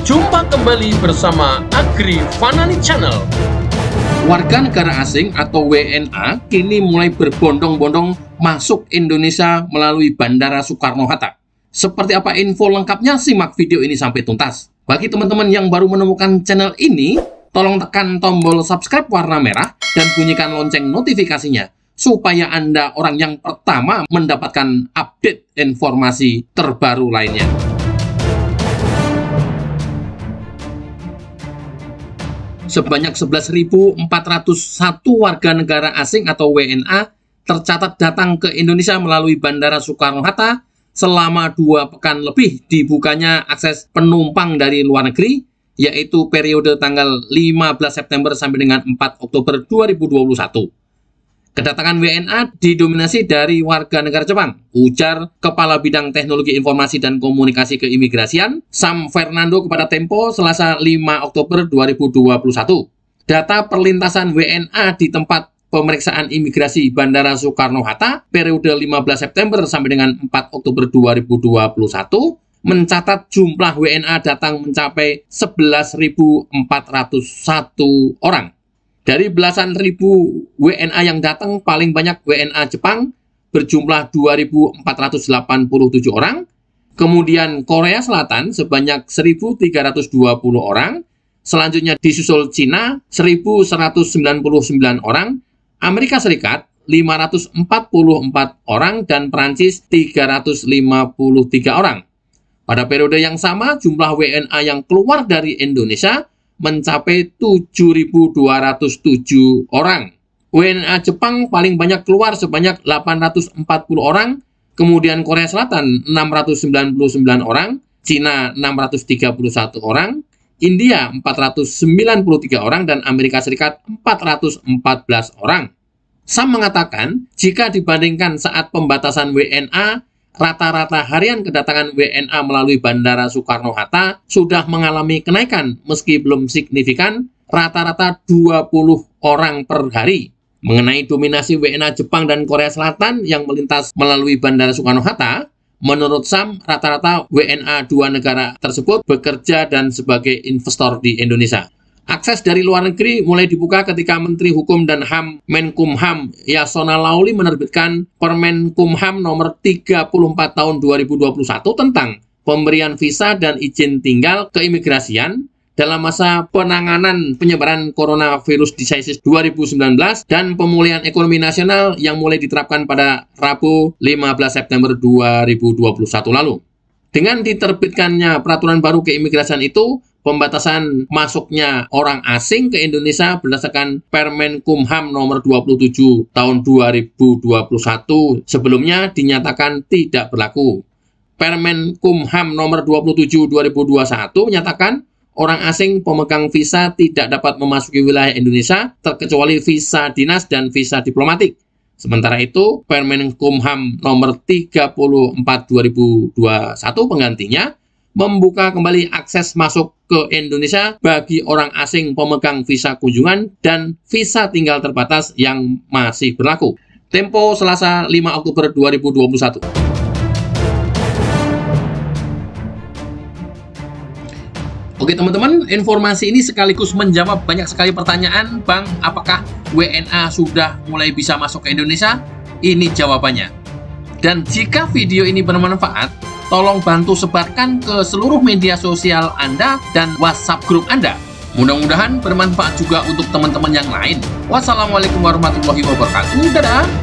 Jumpa kembali bersama Agri Fanani Channel. Warga negara asing atau WNA kini mulai berbondong-bondong masuk Indonesia melalui Bandara Soekarno-Hatta. Seperti apa info lengkapnya, simak video ini sampai tuntas. Bagi teman-teman yang baru menemukan channel ini, tolong tekan tombol subscribe warna merah dan bunyikan lonceng notifikasinya supaya Anda orang yang pertama mendapatkan update informasi terbaru lainnya. Sebanyak 11.401 warga negara asing atau WNA tercatat datang ke Indonesia melalui Bandara Soekarno-Hatta selama dua pekan lebih dibukanya akses penumpang dari luar negeri, yaitu periode tanggal 15 September sampai dengan 4 Oktober 2021. Kedatangan WNA didominasi dari warga negara Jepang, ujar Kepala Bidang Teknologi Informasi dan Komunikasi Keimigrasian, Sam Fernando kepada Tempo selasa 5 Oktober 2021. Data perlintasan WNA di tempat pemeriksaan imigrasi Bandara Soekarno-Hatta periode 15 September sampai dengan 4 Oktober 2021 mencatat jumlah WNA datang mencapai 11.401 orang dari belasan ribu WNA yang datang, paling banyak WNA Jepang berjumlah 2.487 orang, kemudian Korea Selatan sebanyak 1.320 orang, selanjutnya disusul Cina 1.199 orang, Amerika Serikat 544 orang, dan Prancis 353 orang. Pada periode yang sama, jumlah WNA yang keluar dari Indonesia mencapai 7.207 orang. WNA Jepang paling banyak keluar sebanyak 840 orang, kemudian Korea Selatan 699 orang, Cina 631 orang, India 493 orang, dan Amerika Serikat 414 orang. Sam mengatakan, jika dibandingkan saat pembatasan WNA, rata-rata harian kedatangan WNA melalui Bandara Soekarno-Hatta sudah mengalami kenaikan meski belum signifikan, rata-rata 20 orang per hari. Mengenai dominasi WNA Jepang dan Korea Selatan yang melintas melalui Bandara Soekarno-Hatta, menurut Sam, rata-rata WNA dua negara tersebut bekerja dan sebagai investor di Indonesia. Akses dari luar negeri mulai dibuka ketika Menteri Hukum dan HAM Menkumham Yasona Lauli menerbitkan Permenkumham nomor 34 tahun 2021 tentang pemberian visa dan izin tinggal keimigrasian dalam masa penanganan penyebaran coronavirus Disease 2019 dan pemulihan ekonomi nasional yang mulai diterapkan pada Rabu 15 September 2021 lalu. Dengan diterbitkannya peraturan baru keimigrasian itu, pembatasan masuknya orang asing ke Indonesia berdasarkan Permen Kumham nomor 27 tahun 2021 sebelumnya dinyatakan tidak berlaku. Permen Kumham nomor 27 2021 menyatakan orang asing pemegang visa tidak dapat memasuki wilayah Indonesia terkecuali visa dinas dan visa diplomatik. Sementara itu, Permen Kumham nomor 34 2021 penggantinya membuka kembali akses masuk ke Indonesia bagi orang asing pemegang visa kunjungan dan visa tinggal terbatas yang masih berlaku. Tempo Selasa 5 Oktober 2021. Oke teman-teman, informasi ini sekaligus menjawab banyak sekali pertanyaan, Bang, apakah WNA sudah mulai bisa masuk ke Indonesia? Ini jawabannya. Dan jika video ini bermanfaat, tolong bantu sebarkan ke seluruh media sosial Anda dan WhatsApp grup Anda. Mudah-mudahan bermanfaat juga untuk teman-teman yang lain. Wassalamualaikum warahmatullahi wabarakatuh. Dadah!